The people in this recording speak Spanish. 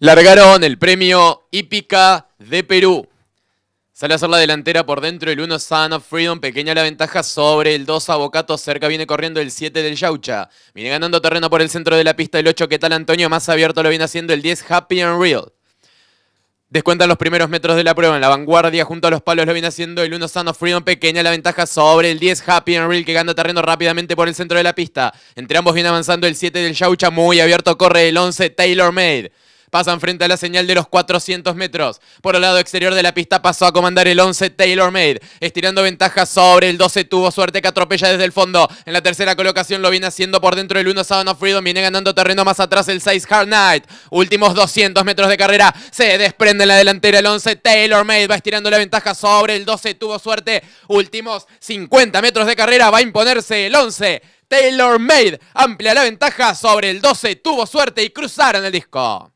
Largaron el premio Hípica de Perú. Sale a hacer la delantera por dentro el 1 Sun of Freedom, pequeña la ventaja sobre el 2 Abocato, cerca viene corriendo el 7 del Yaucha. Viene ganando terreno por el centro de la pista el 8, ¿qué tal Antonio? Más abierto lo viene haciendo el 10 Happy and Real. Descuentan los primeros metros de la prueba en la vanguardia, junto a los palos lo viene haciendo el 1 of Freedom, pequeña la ventaja sobre el 10 Happy and Real que gana terreno rápidamente por el centro de la pista. Entre ambos viene avanzando el 7 del Yaucha, muy abierto corre el 11 Taylor Made. Pasan frente a la señal de los 400 metros. Por el lado exterior de la pista pasó a comandar el 11 Taylor Made. Estirando ventaja sobre el 12 tuvo suerte que atropella desde el fondo. En la tercera colocación lo viene haciendo por dentro el 1 Sound Freedom. Viene ganando terreno más atrás el 6 Hard Knight. Últimos 200 metros de carrera. Se desprende en la delantera el 11 Taylor Made. Va estirando la ventaja sobre el 12 tuvo suerte. Últimos 50 metros de carrera. Va a imponerse el 11. Taylor Made amplia la ventaja sobre el 12, tuvo suerte y cruzaron el disco.